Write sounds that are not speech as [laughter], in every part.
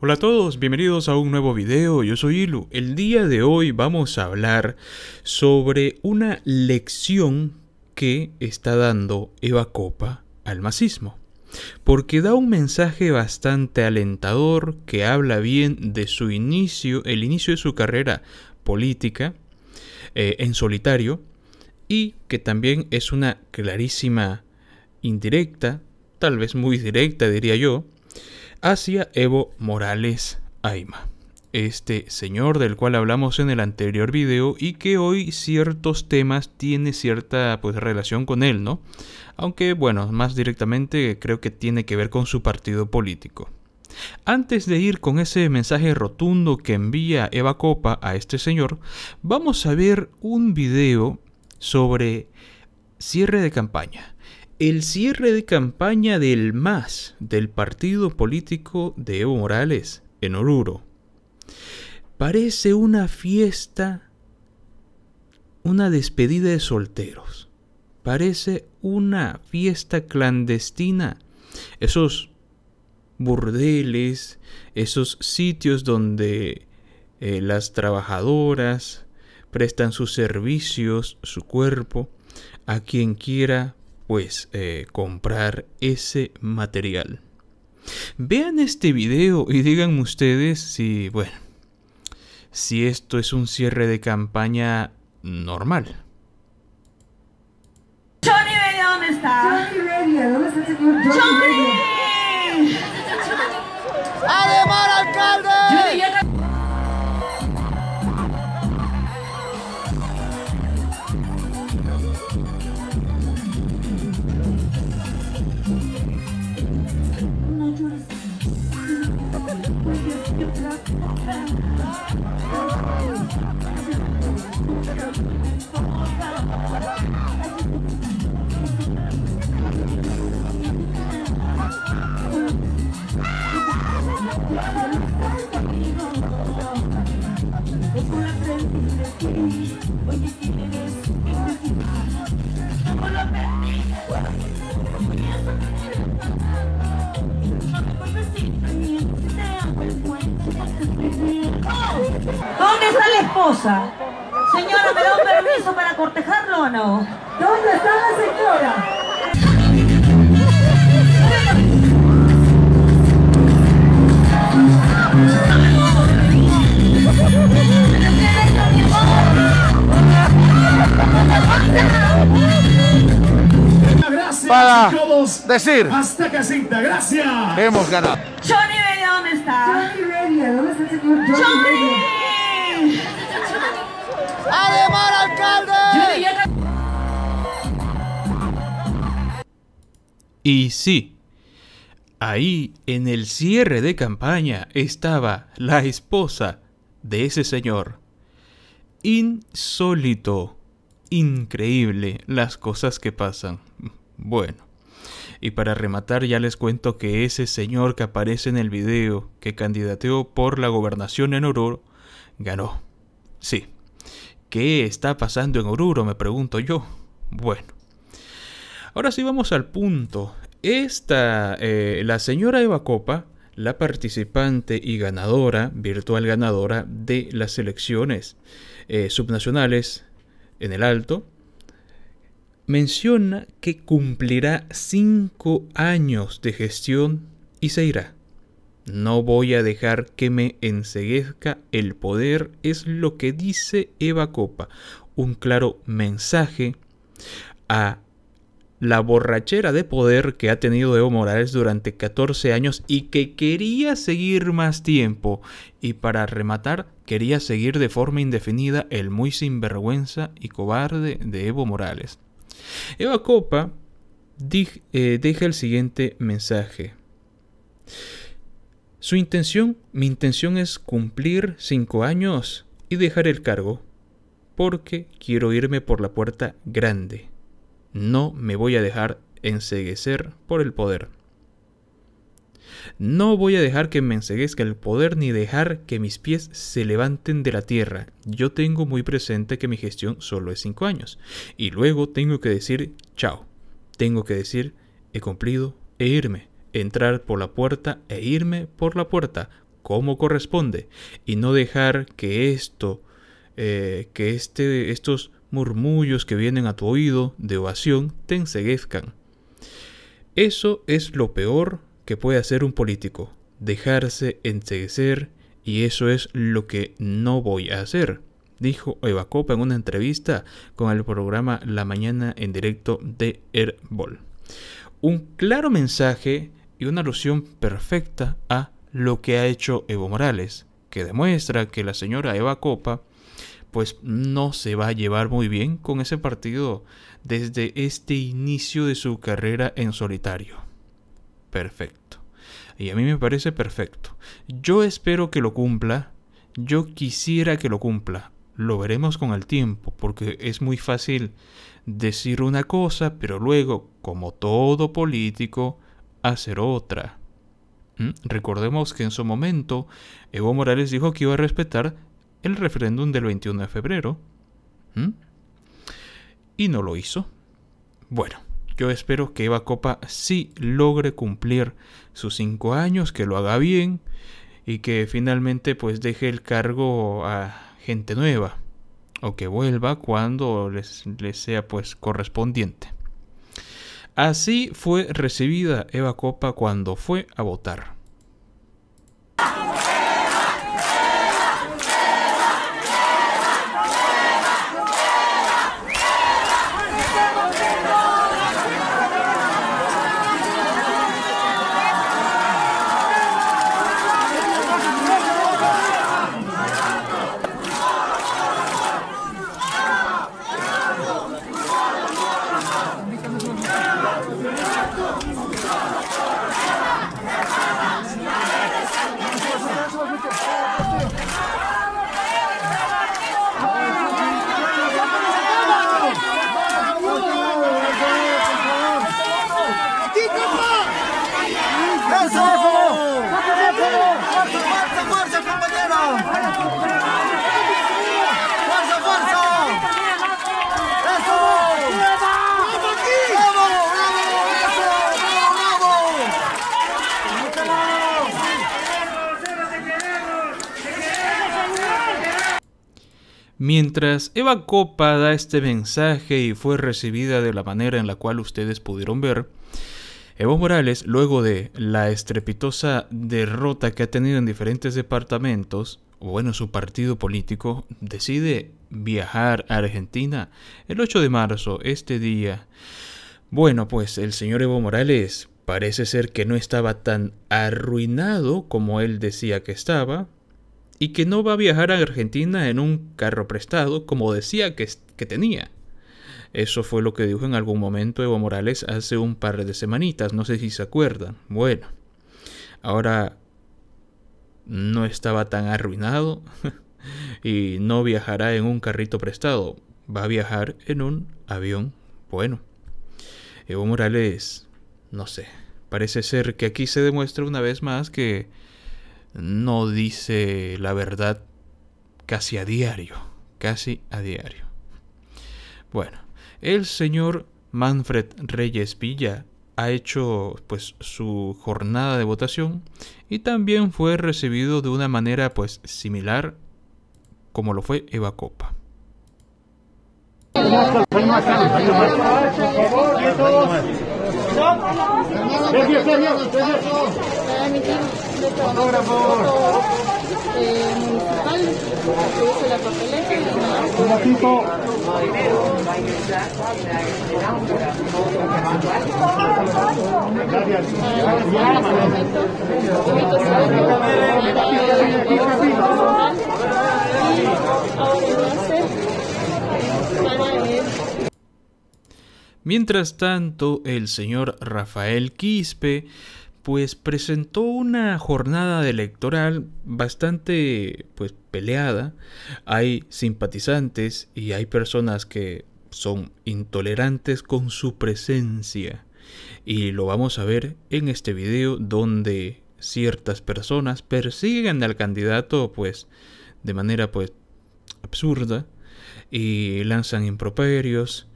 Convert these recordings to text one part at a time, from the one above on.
Hola a todos, bienvenidos a un nuevo video, yo soy Ilu. El día de hoy vamos a hablar sobre una lección que está dando Eva Copa al macismo, Porque da un mensaje bastante alentador que habla bien de su inicio, el inicio de su carrera política eh, en solitario y que también es una clarísima indirecta, tal vez muy directa diría yo, hacia Evo Morales Aima. Este señor del cual hablamos en el anterior video y que hoy ciertos temas tiene cierta pues, relación con él, ¿no? Aunque bueno, más directamente creo que tiene que ver con su partido político. Antes de ir con ese mensaje rotundo que envía Eva Copa a este señor, vamos a ver un video sobre cierre de campaña. El cierre de campaña del MAS, del partido político de Evo Morales, en Oruro. Parece una fiesta, una despedida de solteros. Parece una fiesta clandestina. Esos burdeles, esos sitios donde eh, las trabajadoras prestan sus servicios, su cuerpo, a quien quiera pues eh, comprar ese material. Vean este video y díganme ustedes si, bueno, si esto es un cierre de campaña normal. Johnny Media, ¿dónde está? Johnny Media, ¿dónde está el señor Johnny? ¡Johnny! ¡Ademara! Oye, si le Señora, ¿me da un permiso para cortejarlo o no? ¿Dónde está la señora? Gracias, para decir hasta casita, gracias. Hemos ganado. Johnny, ¿dónde está? Johnny, ¿dónde está el señor Johnny? Johnny. ¡Ademar, alcalde! Y sí, ahí en el cierre de campaña estaba la esposa de ese señor. Insólito, increíble las cosas que pasan. Bueno. Y para rematar ya les cuento que ese señor que aparece en el video, que candidateó por la gobernación en Oro, ganó. Sí, ¿Qué está pasando en Oruro? Me pregunto yo. Bueno. Ahora sí vamos al punto. Esta, eh, la señora Eva Copa, la participante y ganadora, virtual ganadora de las elecciones eh, subnacionales en el Alto, menciona que cumplirá cinco años de gestión y se irá. No voy a dejar que me enseguezca el poder, es lo que dice Eva Copa. Un claro mensaje a la borrachera de poder que ha tenido Evo Morales durante 14 años y que quería seguir más tiempo. Y para rematar, quería seguir de forma indefinida el muy sinvergüenza y cobarde de Evo Morales. Eva Copa eh, deja el siguiente mensaje. Su intención, mi intención es cumplir cinco años y dejar el cargo, porque quiero irme por la puerta grande. No me voy a dejar enseguecer por el poder. No voy a dejar que me enseguezca el poder ni dejar que mis pies se levanten de la tierra. Yo tengo muy presente que mi gestión solo es cinco años. Y luego tengo que decir chao. Tengo que decir he cumplido e irme entrar por la puerta e irme por la puerta, como corresponde, y no dejar que esto, eh, que este, estos murmullos que vienen a tu oído de ovación te enseguezcan. Eso es lo peor que puede hacer un político, dejarse enseguecer, y eso es lo que no voy a hacer dijo Eva Copa en una entrevista con el programa La Mañana en directo de ball Un claro mensaje y una alusión perfecta a lo que ha hecho Evo Morales, que demuestra que la señora Eva Copa pues no se va a llevar muy bien con ese partido desde este inicio de su carrera en solitario. Perfecto. Y a mí me parece perfecto. Yo espero que lo cumpla. Yo quisiera que lo cumpla. Lo veremos con el tiempo, porque es muy fácil decir una cosa, pero luego, como todo político, hacer otra. ¿Mm? Recordemos que en su momento Evo Morales dijo que iba a respetar el referéndum del 21 de febrero. ¿Mm? Y no lo hizo. Bueno, yo espero que Eva Copa sí logre cumplir sus cinco años, que lo haga bien y que finalmente pues deje el cargo a gente nueva o que vuelva cuando les, les sea pues correspondiente. Así fue recibida Eva Copa cuando fue a votar. Mientras Eva Copa da este mensaje y fue recibida de la manera en la cual ustedes pudieron ver, Evo Morales, luego de la estrepitosa derrota que ha tenido en diferentes departamentos, o bueno, su partido político, decide viajar a Argentina el 8 de marzo, este día. Bueno, pues el señor Evo Morales parece ser que no estaba tan arruinado como él decía que estaba, y que no va a viajar a Argentina en un carro prestado como decía que, que tenía. Eso fue lo que dijo en algún momento Evo Morales hace un par de semanitas, no sé si se acuerdan. Bueno, ahora no estaba tan arruinado [laughs] y no viajará en un carrito prestado, va a viajar en un avión bueno. Evo Morales, no sé, parece ser que aquí se demuestra una vez más que no dice la verdad casi a diario, casi a diario. Bueno, el señor Manfred Reyes Villa ha hecho pues su jornada de votación y también fue recibido de una manera pues similar como lo fue Eva Copa. Eh, Mientras tanto, el señor Rafael Quispe pues presentó una jornada electoral bastante pues peleada. Hay simpatizantes y hay personas que son intolerantes con su presencia. Y lo vamos a ver en este video donde ciertas personas persiguen al candidato pues de manera pues absurda y lanzan improperios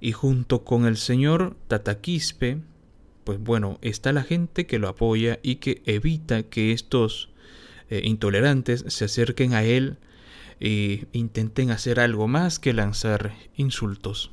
y junto con el señor Tataquispe pues bueno, está la gente que lo apoya y que evita que estos eh, intolerantes se acerquen a él e intenten hacer algo más que lanzar insultos.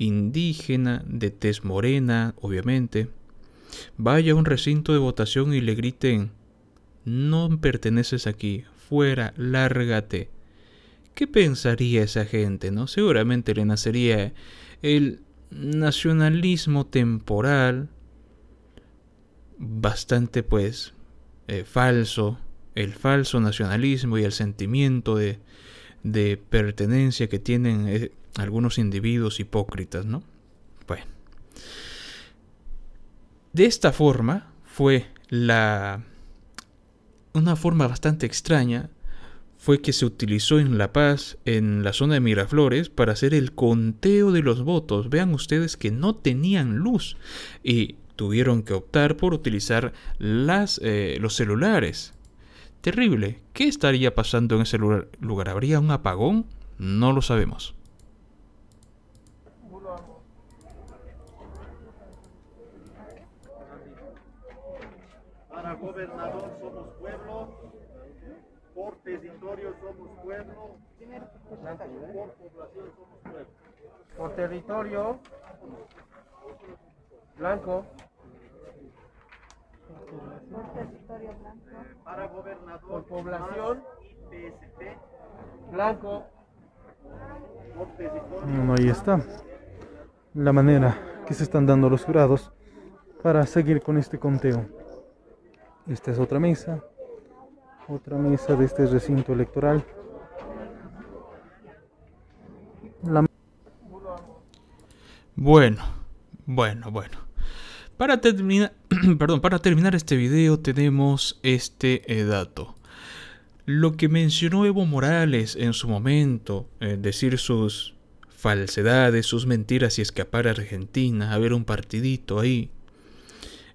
indígena, de tez morena, obviamente, vaya a un recinto de votación y le griten, no perteneces aquí, fuera, lárgate. ¿Qué pensaría esa gente? ¿No? Seguramente le nacería el nacionalismo temporal, bastante pues eh, falso, el falso nacionalismo y el sentimiento de, de pertenencia que tienen eh, algunos individuos hipócritas, ¿no? Bueno. De esta forma fue la... Una forma bastante extraña fue que se utilizó en La Paz, en la zona de Miraflores, para hacer el conteo de los votos. Vean ustedes que no tenían luz y tuvieron que optar por utilizar las, eh, los celulares. Terrible. ¿Qué estaría pasando en ese lugar? ¿Habría un apagón? No lo sabemos. gobernador somos pueblo, por territorio somos pueblo, por población somos pueblo. Por territorio, blanco. Por población. Blanco. Por ahí está. La manera que se están dando los jurados para seguir con este conteo. Esta es otra mesa. Otra mesa de este recinto electoral. Bueno, bueno, bueno. Para terminar, [clears throat] perdón, para terminar este video tenemos este eh, dato. Lo que mencionó Evo Morales en su momento, eh, decir sus falsedades, sus mentiras y escapar a Argentina, haber un partidito ahí,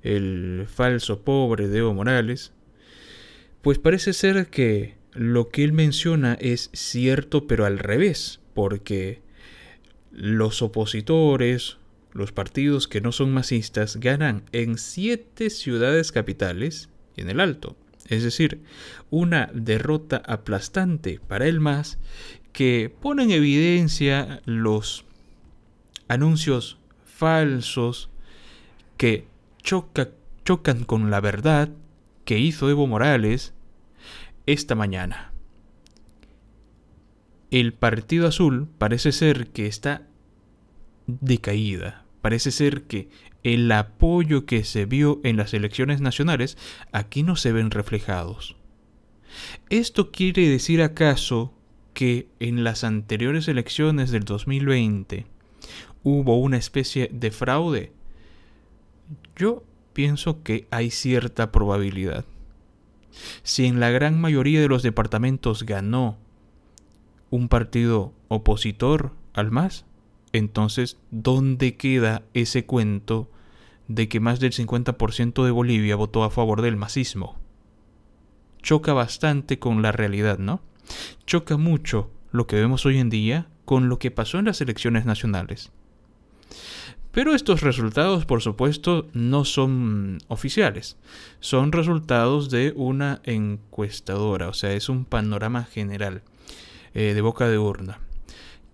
el falso pobre de Evo Morales, pues parece ser que lo que él menciona es cierto pero al revés, porque los opositores, los partidos que no son masistas ganan en siete ciudades capitales y en el Alto. Es decir, una derrota aplastante para el MAS que pone en evidencia los anuncios falsos que chocan con la verdad que hizo Evo Morales esta mañana. El Partido Azul parece ser que está decaída. Parece ser que el apoyo que se vio en las elecciones nacionales aquí no se ven reflejados. ¿Esto quiere decir acaso que en las anteriores elecciones del 2020 hubo una especie de fraude yo pienso que hay cierta probabilidad. Si en la gran mayoría de los departamentos ganó un partido opositor al MAS, entonces, ¿dónde queda ese cuento de que más del 50% de Bolivia votó a favor del masismo? Choca bastante con la realidad, ¿no? Choca mucho lo que vemos hoy en día con lo que pasó en las elecciones nacionales. Pero estos resultados, por supuesto, no son oficiales. Son resultados de una encuestadora, o sea, es un panorama general eh, de boca de urna.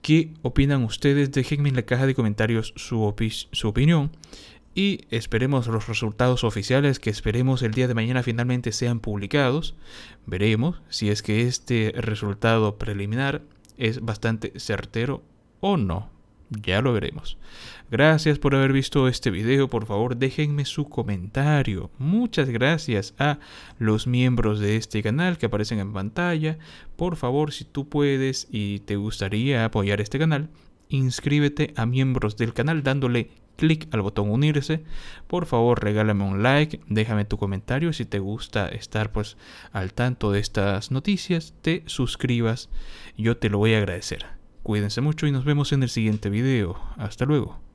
¿Qué opinan ustedes? Dejenme en la caja de comentarios su, su opinión y esperemos los resultados oficiales que esperemos el día de mañana finalmente sean publicados. Veremos si es que este resultado preliminar es bastante certero o no. Ya lo veremos. Gracias por haber visto este video, por favor déjenme su comentario. Muchas gracias a los miembros de este canal que aparecen en pantalla. Por favor, si tú puedes y te gustaría apoyar este canal, inscríbete a miembros del canal dándole clic al botón unirse. Por favor, regálame un like, déjame tu comentario si te gusta estar pues al tanto de estas noticias, te suscribas, yo te lo voy a agradecer. Cuídense mucho y nos vemos en el siguiente video. Hasta luego.